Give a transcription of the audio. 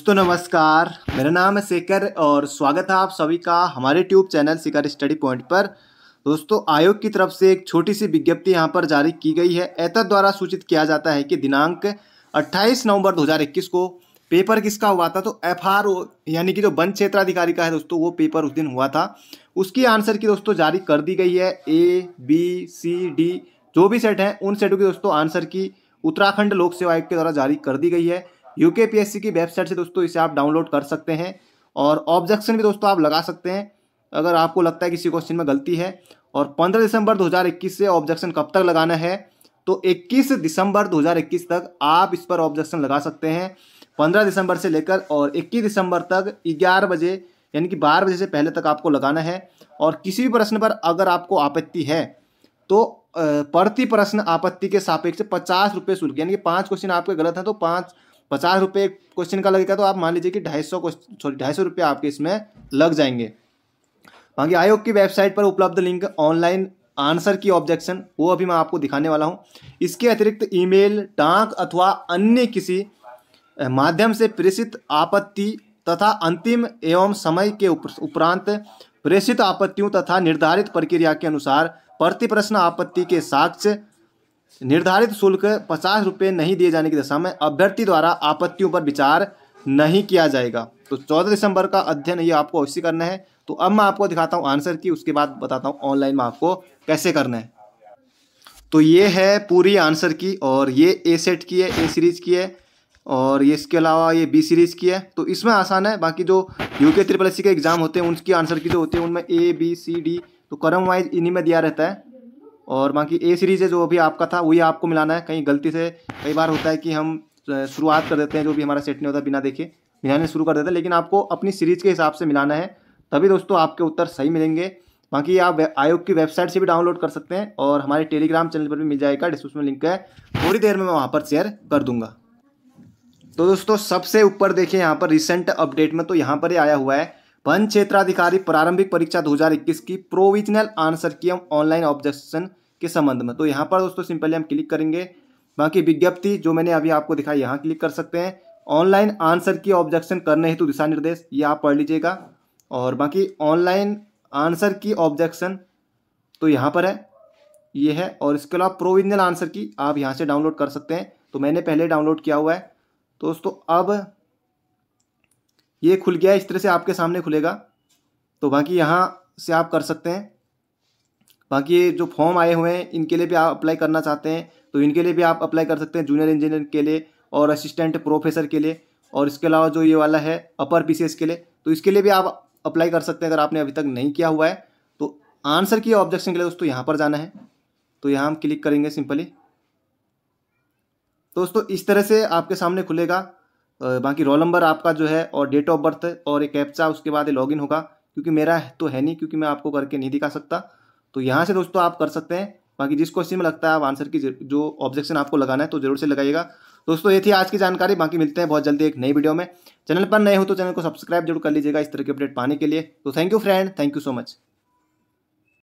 दोस्तों नमस्कार मेरा नाम है शेखर और स्वागत है आप सभी का हमारे tube channel Shikhar study point पर दोस्तों आयोग की तरफ से एक छोटी सी विज्ञप्ति यहां पर जारी की गई है एतद द्वारा सूचित किया जाता है कि दिनांक 28 नवंबर 2021 को पेपर किसका हुआ था तो एफ आर ओ यानी कि जो वन क्षेत्राधिकारी का है दोस्तों वो पेपर उस दिन हुआ था उसकी आंसर की दोस्तों जारी कर दी गई है ए बी सी डी जो भी सेट हैं उन सेटों की दोस्तों आंसर की उत्तराखंड लोक सेवा आयोग के द्वारा जारी कर दी गई है यूके पीएससी की वेबसाइट से दोस्तों इसे आप डाउनलोड कर सकते हैं और ऑब्जेक्शन भी दोस्तों आप लगा सकते हैं अगर आपको लगता है किसी क्वेश्चन में गलती है और 15 दिसंबर 2021 से ऑब्जेक्शन कब तक लगाना है तो 21 दिसंबर 2021 तक आप इस पर ऑब्जेक्शन लगा सकते हैं 15 दिसंबर से लेकर और 21 दिसंबर तक 11 बजे यानी कि 12 बजे से पहले तक आपको लगाना है और किसी भी प्रश्न पर अगर आपको आपत्ति है तो प्रति प्रश्न आपत्ति के सापेक्ष पचास रुपये शुल्क यानी कि पाँच क्वेश्चन आपके गलत हैं तो पाँच पचास रुपये क्वेश्चन का लगेगा तो आप मान लीजिए कि ढाई सौ सॉरी ढाई सौ रुपये आपके इसमें लग जाएंगे बाकी आयोग की वेबसाइट पर उपलब्ध link online answer key objection वो अभी मैं आपको दिखाने वाला हूँ इसके अतिरिक्त ईमेल डाक अथवा अन्य किसी माध्यम से प्रेषित आपत्ति तथा अंतिम एवं समय के उपरांत प्रेषित आपत्तियों तथा निर्धारित प्रक्रिया के अनुसार प्रति प्रश्न आपत्ति के साक्ष्य निर्धारित शुल्क पचास रुपये नहीं दिए जाने की दशा में अभ्यर्थी द्वारा आपत्तियों पर विचार नहीं किया जाएगा तो चौदह दिसंबर का अध्ययन ये आपको अवश्य करना है तो अब मैं आपको दिखाता हूँ आंसर की उसके बाद बताता हूँ ऑनलाइन में आपको कैसे करना है तो ये है पूरी आंसर की और ये ए सेट की है ए सीरीज़ की है और ये इसके अलावा ये बी सीरीज़ की है तो इसमें आसान है बाकी जो यू के ट्रिपल एस के एग्ज़ाम होते हैं उनकी आंसर की जो होती है उनमें ए बी सी डी तो कर्म वाइज इन्हीं में दिया रहता है और बाकी ए सीरीज़ है जो अभी आपका था वही आपको मिलाना है कहीं गलती से कई बार होता है कि हम शुरुआत कर देते हैं जो भी हमारा सेट नहीं होता बिना देखे मिलाने शुरू कर देते हैं लेकिन आपको अपनी सीरीज़ के हिसाब से मिलाना है तभी दोस्तों आपके उत्तर सही मिलेंगे बाकी आप आयोग की वेबसाइट से भी डाउनलोड कर सकते हैं और हमारे टेलीग्राम चैनल पर भी मिल जाएगा डिस्क्रिप्शन लिंक है थोड़ी देर में मैं वहाँ पर शेयर कर दूंगा तो दोस्तों सबसे ऊपर देखिए यहाँ पर रिसेंट अपडेट में तो यहाँ पर ही आया हुआ है पंच क्षेत्राधिकारी प्रारंभिक परीक्षा 2021 की प्रोविजनल आंसर की हम ऑनलाइन ऑब्जेक्शन के संबंध में तो यहाँ पर दोस्तों सिंपली हम क्लिक करेंगे बाकी विज्ञप्ति जो मैंने अभी आपको दिखाई यहाँ क्लिक कर सकते हैं ऑनलाइन आंसर की ऑब्जेक्शन करने हेतु दिशा निर्देश ये आप पढ़ लीजिएगा और बाकी ऑनलाइन आंसर की ऑब्जेक्शन तो यहाँ पर है ये है और इसके अलावा प्रोविजनल आंसर की आप यहाँ से डाउनलोड कर सकते हैं तो मैंने पहले डाउनलोड किया हुआ है तो दोस्तों अब ये खुल गया इस तरह से आपके सामने खुलेगा तो बाकी यहाँ से आप कर सकते हैं बाकी ये जो फॉर्म आए हुए हैं इनके लिए भी आप अप्लाई करना चाहते हैं तो इनके लिए भी आप अप्लाई कर सकते हैं जूनियर इंजीनियर के लिए और असिस्टेंट प्रोफेसर के लिए और इसके अलावा जो ये वाला है अपर पी के लिए तो इसके लिए भी आप अप्लाई कर सकते हैं अगर आपने अभी तक नहीं किया हुआ है तो आंसर की ऑब्जेक्शन के लिए दोस्तों यहाँ पर जाना है तो यहाँ हम क्लिक करेंगे सिंपली दोस्तों इस तरह से आपके सामने खुलेगा बाकी रोल नंबर आपका जो है और डेट ऑफ बर्थ और एक कैप्चा उसके बाद लॉगिन होगा क्योंकि मेरा तो है नहीं क्योंकि मैं आपको करके नहीं दिखा सकता तो यहाँ से दोस्तों आप कर सकते हैं बाकी जिस क्वेश्चन में लगता है आप आंसर की जो ऑब्जेक्शन आपको लगाना है तो जरूर से लगाइएगा दोस्तों ये थी आज की जानकारी बाकी मिलते हैं बहुत जल्दी एक नई वीडियो में चैनल पर नए हो तो चैनल को सब्सक्राइब जरूर कर लीजिएगा इस तरह के अपडेट पाने के लिए तो thank you friend thank you so much